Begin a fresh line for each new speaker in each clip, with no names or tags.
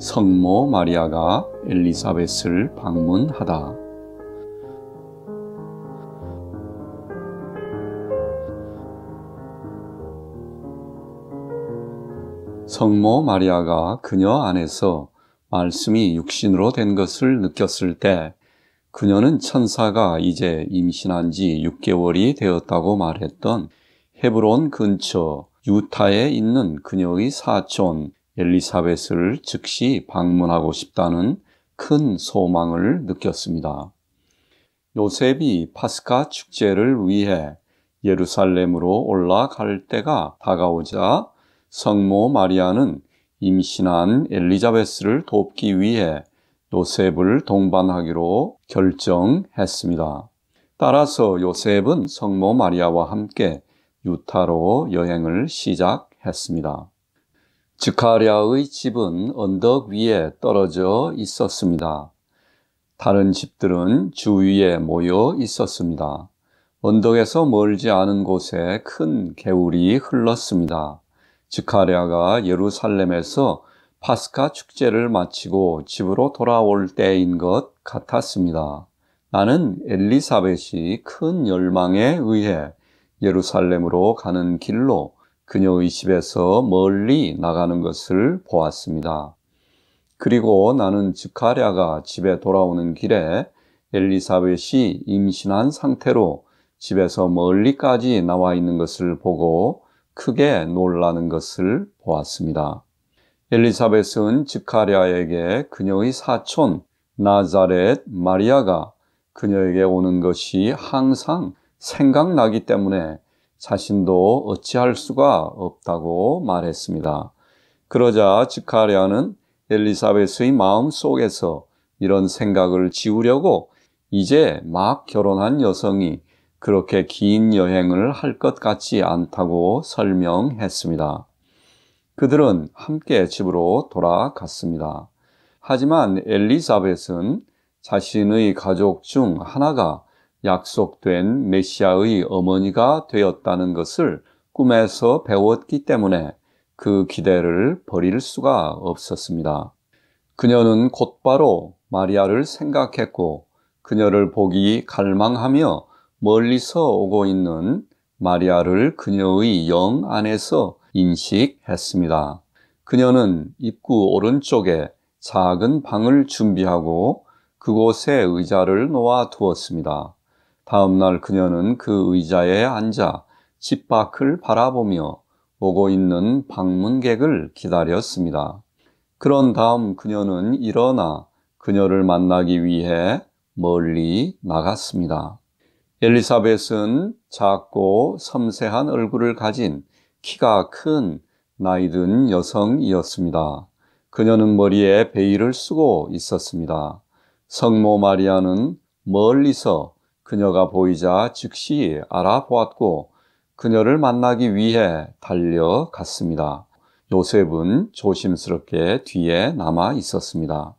성모 마리아가 엘리사벳을 방문하다. 성모 마리아가 그녀 안에서 말씀이 육신으로 된 것을 느꼈을 때 그녀는 천사가 이제 임신한 지 6개월이 되었다고 말했던 헤브론 근처 유타에 있는 그녀의 사촌 엘리사벳을 즉시 방문하고 싶다는 큰 소망을 느꼈습니다. 요셉이 파스카 축제를 위해 예루살렘으로 올라갈 때가 다가오자 성모 마리아는 임신한 엘리자베스를 돕기 위해 요셉을 동반하기로 결정했습니다. 따라서 요셉은 성모 마리아와 함께 유타로 여행을 시작했습니다. 즈카랴의 집은 언덕 위에 떨어져 있었습니다. 다른 집들은 주위에 모여 있었습니다. 언덕에서 멀지 않은 곳에 큰 개울이 흘렀습니다. 즈카랴가 예루살렘에서 파스카 축제를 마치고 집으로 돌아올 때인 것 같았습니다. 나는 엘리사벳이 큰 열망에 의해 예루살렘으로 가는 길로 그녀의 집에서 멀리 나가는 것을 보았습니다. 그리고 나는 즈카랴가 집에 돌아오는 길에 엘리사벳이 임신한 상태로 집에서 멀리까지 나와 있는 것을 보고 크게 놀라는 것을 보았습니다. 엘리사벳은 즈카랴에게 그녀의 사촌 나자렛 마리아가 그녀에게 오는 것이 항상 생각나기 때문에 자신도 어찌할 수가 없다고 말했습니다. 그러자 지카리아는 엘리사벳의 마음 속에서 이런 생각을 지우려고 이제 막 결혼한 여성이 그렇게 긴 여행을 할 것 같지 않다고 설명했습니다. 그들은 함께 집으로 돌아갔습니다. 하지만 엘리사벳은 자신의 가족 중 하나가 약속된 메시아의 어머니가 되었다는 것을 꿈에서 배웠기 때문에 그 기대를 버릴 수가 없었습니다. 그녀는 곧바로 마리아를 생각했고 그녀를 보기 갈망하며 멀리서 오고 있는 마리아를 그녀의 영 안에서 인식했습니다. 그녀는 입구 오른쪽에 작은 방을 준비하고 그곳에 의자를 놓아 두었습니다. 다음날 그녀는 그 의자에 앉아 집 밖을 바라보며 오고 있는 방문객을 기다렸습니다. 그런 다음 그녀는 일어나 그녀를 만나기 위해 멀리 나갔습니다. 엘리사벳은 작고 섬세한 얼굴을 가진 키가 큰 나이든 여성이었습니다. 그녀는 머리에 베일을 쓰고 있었습니다. 성모 마리아는 멀리서 그녀가 보이자 즉시 알아보았고 그녀를 만나기 위해 달려갔습니다. 요셉은 조심스럽게 뒤에 남아 있었습니다.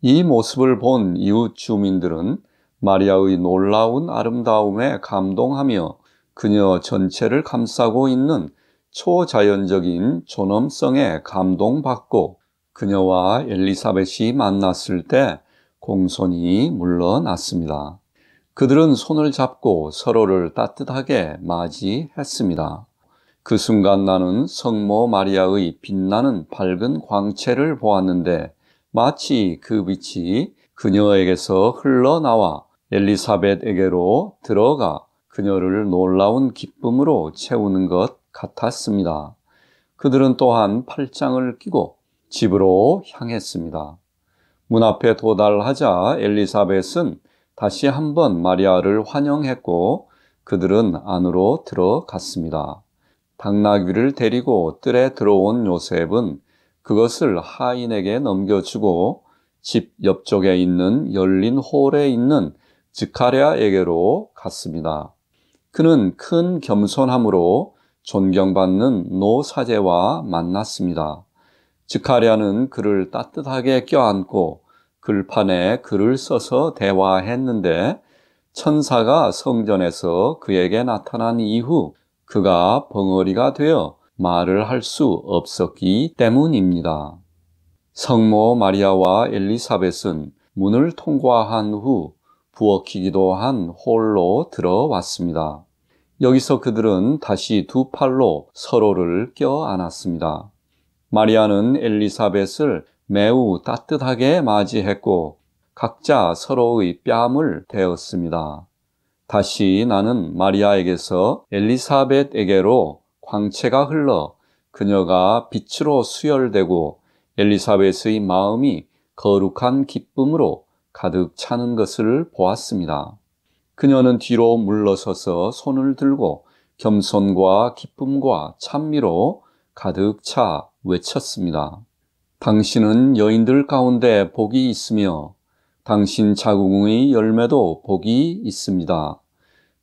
이 모습을 본 이웃 주민들은 마리아의 놀라운 아름다움에 감동하며 그녀 전체를 감싸고 있는 초자연적인 존엄성에 감동받고 그녀와 엘리사벳이 만났을 때 공손히 물러났습니다. 그들은 손을 잡고 서로를 따뜻하게 맞이했습니다. 그 순간 나는 성모 마리아의 빛나는 밝은 광채를 보았는데 마치 그 빛이 그녀에게서 흘러나와 엘리사벳에게로 들어가 그녀를 놀라운 기쁨으로 채우는 것 같았습니다. 그들은 또한 팔짱을 끼고 집으로 향했습니다. 문 앞에 도달하자 엘리사벳은 다시 한번 마리아를 환영했고 그들은 안으로 들어갔습니다. 당나귀를 데리고 뜰에 들어온 요셉은 그것을 하인에게 넘겨주고 집 옆쪽에 있는 열린 홀에 있는 즈카랴에게로 갔습니다. 그는 큰 겸손함으로 존경받는 노사제와 만났습니다. 즈카랴는 그를 따뜻하게 껴안고 글판에 글을 써서 대화했는데 천사가 성전에서 그에게 나타난 이후 그가 벙어리가 되어 말을 할 수 없었기 때문입니다. 성모 마리아와 엘리사벳은 문을 통과한 후 부엌이기도 한 홀로 들어왔습니다. 여기서 그들은 다시 두 팔로 서로를 껴안았습니다. 마리아는 엘리사벳을 매우 따뜻하게 맞이했고 각자 서로의 뺨을 대었습니다. 다시 나는 마리아에게서 엘리사벳에게로 광채가 흘러 그녀가 빛으로 수혈되고 엘리사벳의 마음이 거룩한 기쁨으로 가득 차는 것을 보았습니다. 그녀는 뒤로 물러서서 손을 들고 겸손과 기쁨과 찬미로 가득 차 외쳤습니다. 당신은 여인들 가운데 복이 있으며 당신 자궁의 열매도 복이 있습니다.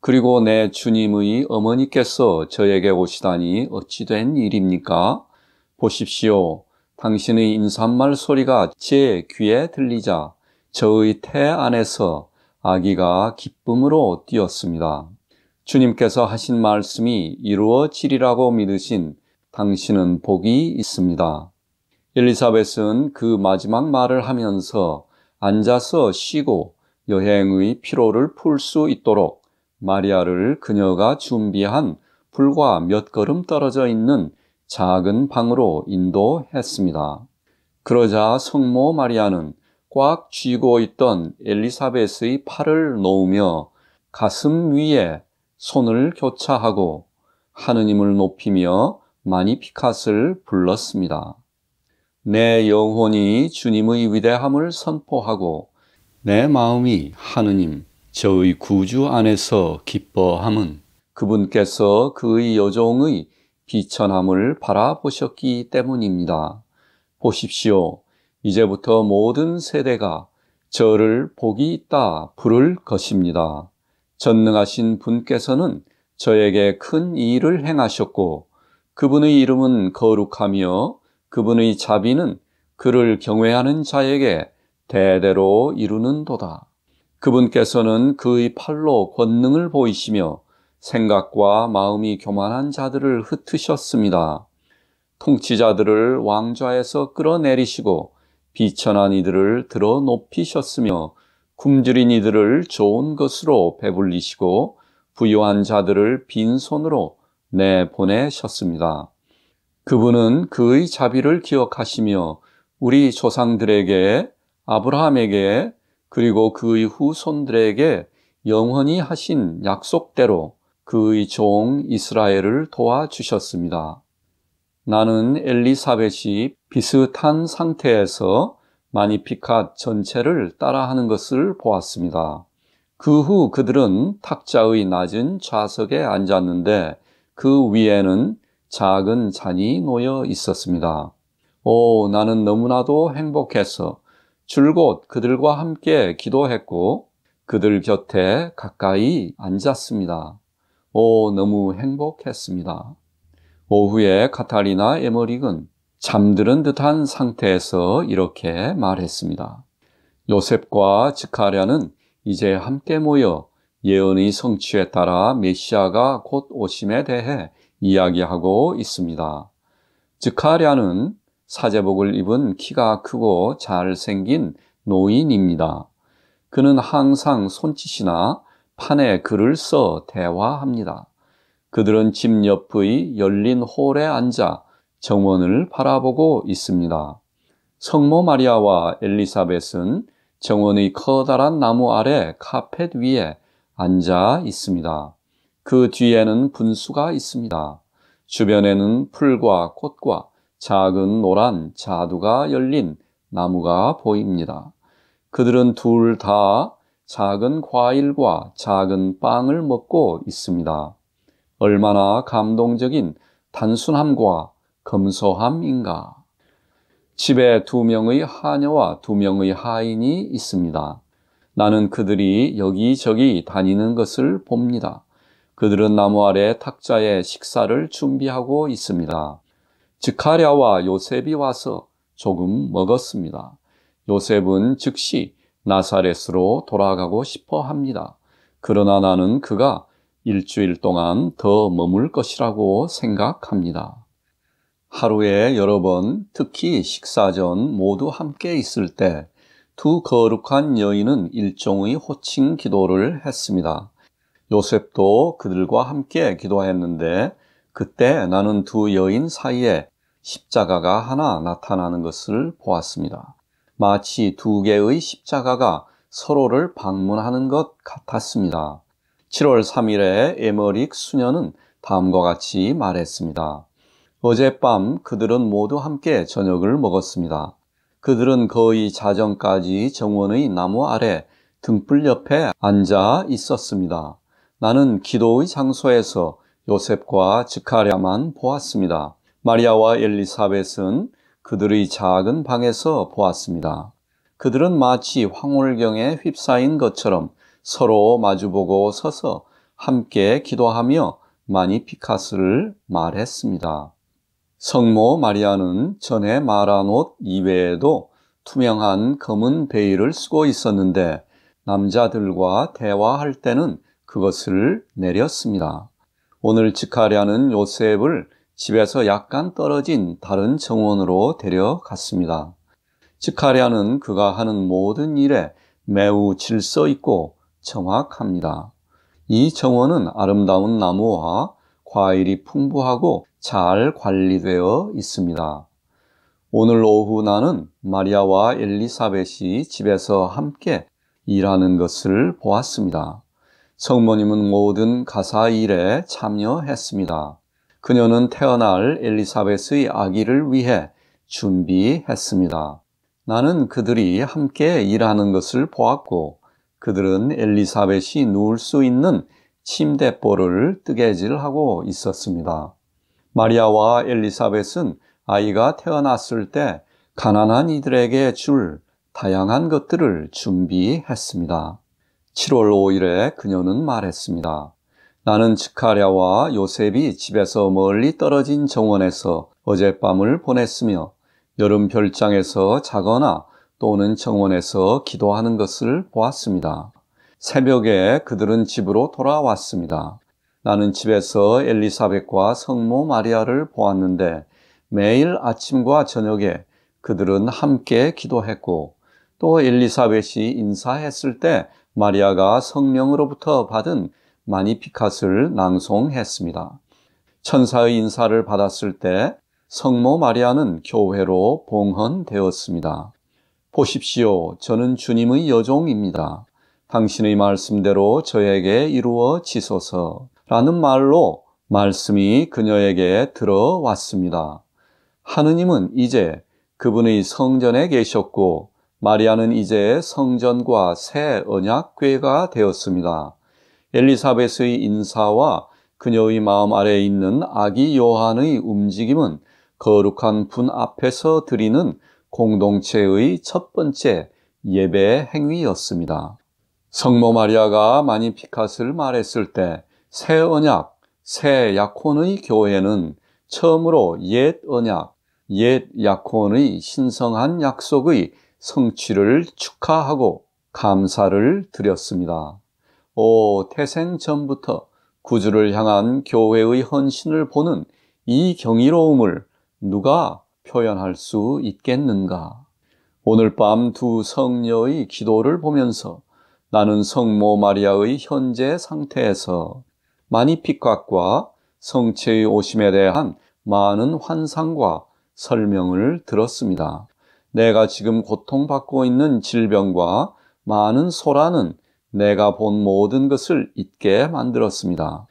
그리고 내 주님의 어머니께서 저에게 오시다니 어찌 된 일입니까? 보십시오. 당신의 인사말 소리가 제 귀에 들리자 저의 태 안에서 아기가 기쁨으로 뛰었습니다. 주님께서 하신 말씀이 이루어지리라고 믿으신 당신은 복이 있습니다. 엘리사벳은 그 마지막 말을 하면서 앉아서 쉬고 여행의 피로를 풀 수 있도록 마리아를 그녀가 준비한 불과 몇 걸음 떨어져 있는 작은 방으로 인도했습니다. 그러자 성모 마리아는 꽉 쥐고 있던 엘리사벳의 팔을 놓으며 가슴 위에 손을 교차하고 하느님을 높이며 마니피캇을 불렀습니다. 내 영혼이 주님의 위대함을 선포하고 내 마음이 하느님 저의 구주 안에서 기뻐함은 그분께서 그의 여종의 비천함을 바라보셨기 때문입니다. 보십시오. 이제부터 모든 세대가 저를 복이 있다 부를 것입니다. 전능하신 분께서는 저에게 큰 일을 행하셨고 그분의 이름은 거룩하며 그분의 자비는 그를 경외하는 자에게 대대로 이루는 도다. 그분께서는 그의 팔로 권능을 보이시며 생각과 마음이 교만한 자들을 흩으셨습니다. 통치자들을 왕좌에서 끌어내리시고 비천한 이들을 들어 높이셨으며 굶주린 이들을 좋은 것으로 배불리시고 부유한 자들을 빈손으로 내보내셨습니다. 그분은 그의 자비를 기억하시며 우리 조상들에게 아브라함에게 그리고 그의 후손들에게 영원히 하신 약속대로 그의 종 이스라엘을 도와주셨습니다. 나는 엘리사벳이 비슷한 상태에서 마니피카 전체를 따라하는 것을 보았습니다. 그 후 그들은 탁자의 낮은 좌석에 앉았는데 그 위에는 작은 잔이 놓여 있었습니다. 오, 나는 너무나도 행복해서 줄곧 그들과 함께 기도했고 그들 곁에 가까이 앉았습니다. 오, 너무 행복했습니다. 오후에 카타리나 에머릭은 잠드는 듯한 상태에서 이렇게 말했습니다. 요셉과 지카랴는 이제 함께 모여 예언의 성취에 따라 메시아가 곧 오심에 대해 이야기하고 있습니다. 즈카랴는 사제복을 입은 키가 크고 잘생긴 노인입니다. 그는 항상 손짓이나 판에 글을 써 대화합니다. 그들은 집 옆의 열린 홀에 앉아 정원을 바라보고 있습니다. 성모 마리아와 엘리사벳은 정원의 커다란 나무 아래 카펫 위에 앉아 있습니다. 그 뒤에는 분수가 있습니다. 주변에는 풀과 꽃과 작은 노란 자두가 열린 나무가 보입니다. 그들은 둘 다 작은 과일과 작은 빵을 먹고 있습니다. 얼마나 감동적인 단순함과 검소함인가. 집에 두 명의 하녀와 두 명의 하인이 있습니다. 나는 그들이 여기저기 다니는 것을 봅니다. 그들은 나무 아래 탁자에 식사를 준비하고 있습니다. 즉하랴와 요셉이 와서 조금 먹었습니다. 요셉은 즉시 나사렛으로 돌아가고 싶어 합니다. 그러나 나는 그가 일주일 동안 더 머물 것이라고 생각합니다. 하루에 여러 번, 특히 식사 전 모두 함께 있을 때 두 거룩한 여인은 일종의 호칭 기도를 했습니다. 요셉도 그들과 함께 기도했는데 그때 나는 두 여인 사이에 십자가가 하나 나타나는 것을 보았습니다. 마치 두 개의 십자가가 서로를 방문하는 것 같았습니다. 7월 3일에 에머릭 수녀는 다음과 같이 말했습니다. 어젯밤 그들은 모두 함께 저녁을 먹었습니다. 그들은 거의 자정까지 정원의 나무 아래 등불 옆에 앉아 있었습니다. 나는 기도의 장소에서 요셉과 지카랴만 보았습니다. 마리아와 엘리사벳은 그들의 작은 방에서 보았습니다. 그들은 마치 황홀경에 휩싸인 것처럼 서로 마주보고 서서 함께 기도하며 많이 피카스를 말했습니다. 성모 마리아는 전에 말한 옷 이외에도 투명한 검은 베일을 쓰고 있었는데 남자들과 대화할 때는 그것을 내렸습니다. 오늘 직하려는 요셉을 집에서 약간 떨어진 다른 정원으로 데려갔습니다. 직하랴는 그가 하는 모든 일에 매우 질서 있고 정확합니다. 이 정원은 아름다운 나무와 과일이 풍부하고 잘 관리되어 있습니다. 오늘 오후 나는 마리아와 엘리사벳이 집에서 함께 일하는 것을 보았습니다. 성모님은 모든 가사 일에 참여했습니다. 그녀는 태어날 엘리사베스의 아기를 위해 준비했습니다. 나는 그들이 함께 일하는 것을 보았고 그들은 엘리사벳이 누울 수 있는 침대볼을 뜨개질하고 있었습니다. 마리아와 엘리사벳은 아이가 태어났을 때 가난한 이들에게 줄 다양한 것들을 준비했습니다. 7월 5일에 그녀는 말했습니다. 나는 지카랴와 요셉이 집에서 멀리 떨어진 정원에서 어젯밤을 보냈으며 여름 별장에서 자거나 또는 정원에서 기도하는 것을 보았습니다. 새벽에 그들은 집으로 돌아왔습니다. 나는 집에서 엘리사벳과 성모 마리아를 보았는데 매일 아침과 저녁에 그들은 함께 기도했고 또 엘리사벳이 인사했을 때 마리아가 성령으로부터 받은 마니피카스를 낭송했습니다. 천사의 인사를 받았을 때 성모 마리아는 교회로 봉헌되었습니다. 보십시오. 저는 주님의 여종입니다. 당신의 말씀대로 저에게 이루어지소서. 라는 말로 말씀이 그녀에게 들어왔습니다. 하느님은 이제 그분의 성전에 계셨고 마리아는 이제 성전과 새언약괴가 되었습니다. 엘리사벳의 인사와 그녀의 마음 아래에 있는 아기 요한의 움직임은 거룩한 분 앞에서 드리는 공동체의 첫 번째 예배 행위였습니다. 성모 마리아가 마니피카스를 말했을 때 새 언약, 새 약혼의 교회는 처음으로 옛 언약, 옛 약혼의 신성한 약속의 성취를 축하하고 감사를 드렸습니다. 오, 태생 전부터 구주를 향한 교회의 헌신을 보는 이 경이로움을 누가 표현할 수 있겠는가? 오늘 밤 두 성녀의 기도를 보면서 나는 성모 마리아의 현재 상태에서 마니피각과 성체의 오심에 대한 많은 환상과 설명을 들었습니다. 내가 지금 고통받고 있는 질병과 많은 소란은 내가 본 모든 것을 잊게 만들었습니다.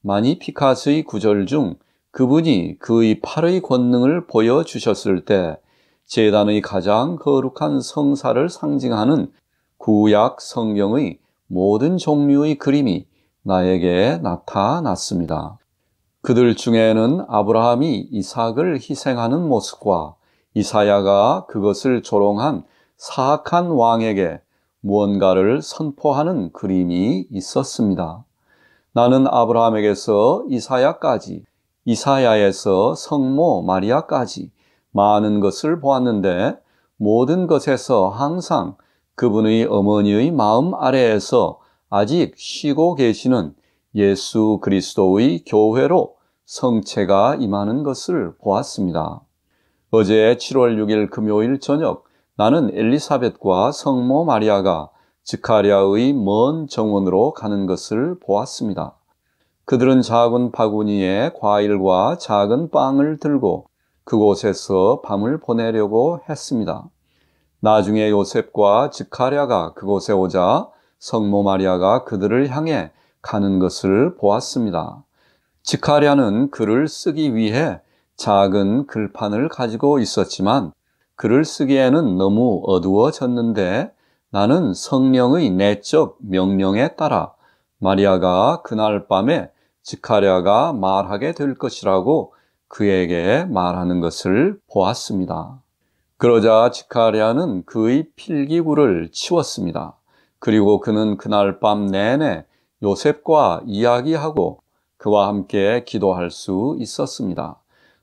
마니 피카스의 구절 중 그분이 그의 팔의 권능을 보여주셨을 때 재단의 가장 거룩한 성사를 상징하는 구약 성경의 모든 종류의 그림이 나에게 나타났습니다. 그들 중에는 아브라함이 이삭을 희생하는 모습과 이사야가 그것을 조롱한 사악한 왕에게 무언가를 선포하는 그림이 있었습니다. 나는 아브라함에게서 이사야까지, 이사야에서 성모 마리아까지 많은 것을 보았는데 모든 것에서 항상 그분의 어머니의 마음 아래에서 아직 쉬고 계시는 예수 그리스도의 교회로 성체가 임하는 것을 보았습니다. 어제 7월 6일 금요일 저녁 나는 엘리사벳과 성모 마리아가 지카리아의 먼 정원으로 가는 것을 보았습니다. 그들은 작은 바구니에 과일과 작은 빵을 들고 그곳에서 밤을 보내려고 했습니다. 나중에 요셉과 지카리아가 그곳에 오자 성모 마리아가 그들을 향해 가는 것을 보았습니다. 지카리아는 그를 쓰기 위해 작은 글판을 가지고 있었지만 글을 쓰기에는 너무 어두워졌는데 나는 성령의 내적 명령에 따라 마리아가 그날 밤에 지카리아가 말하게 될 것이라고 그에게 말하는 것을 보았습니다. 그러자 지카리아는 그의 필기구를 치웠습니다. 그리고 그는 그날 밤 내내 요셉과 이야기하고 그와 함께 기도할 수 있었습니다.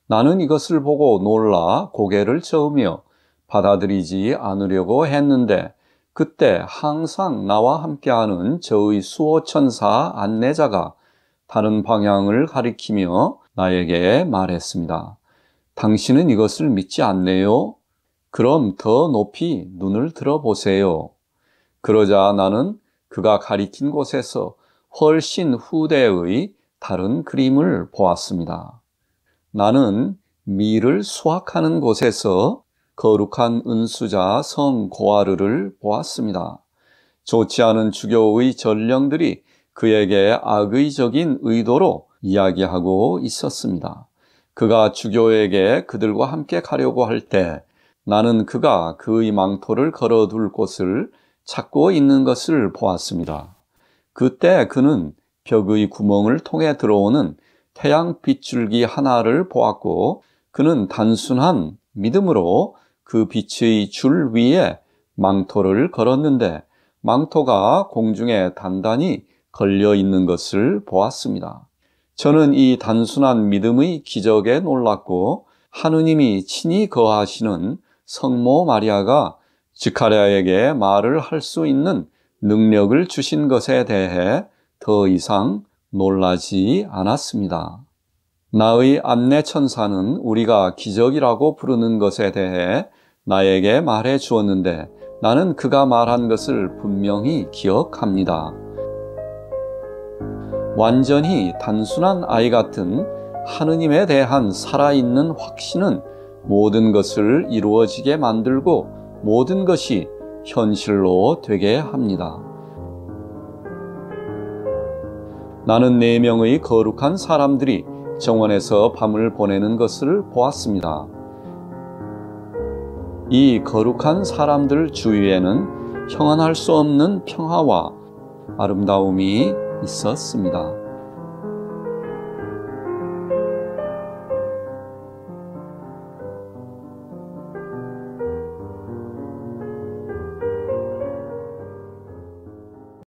나는 이것을 보고 놀라 고개를 저으며 받아들이지 않으려고 했는데 그때 항상 나와 함께하는 저의 수호천사 안내자가 다른 방향을 가리키며 나에게 말했습니다. 당신은 이것을 믿지 않네요? 그럼 더 높이 눈을 들어보세요. 그러자 나는 그가 가리킨 곳에서 훨씬 후대의 다른 그림을 보았습니다. 나는 미를 수확하는 곳에서 거룩한 은수자 성 고아르를 보았습니다. 좋지 않은 주교의 전령들이 그에게 악의적인 의도로 이야기하고 있었습니다. 그가 주교에게 그들과 함께 가려고 할 때 나는 그가 그의 망토를 걸어둘 곳을 찾고 있는 것을 보았습니다. 그때 그는 벽의 구멍을 통해 들어오는 태양 빛줄기 하나를 보았고 그는 단순한 믿음으로 그 빛의 줄 위에 망토를 걸었는데 망토가 공중에 단단히 걸려 있는 것을 보았습니다. 저는 이 단순한 믿음의 기적에 놀랐고 하느님이 친히 거하시는 성모 마리아가 지카리아에게 말을 할 수 있는 능력을 주신 것에 대해 더 이상 놀라지 않았습니다. 나의 안내 천사는 우리가 기적이라고 부르는 것에 대해 나에게 말해 주었는데 나는 그가 말한 것을 분명히 기억합니다. 완전히 단순한 아이 같은 하느님에 대한 살아있는 확신은 모든 것을 이루어지게 만들고 모든 것이 현실로 되게 합니다. 나는 네 명의 거룩한 사람들이 정원에서 밤을 보내는 것을 보았습니다. 이 거룩한 사람들 주위에는 형언할 수 없는 평화와 아름다움이 있었습니다.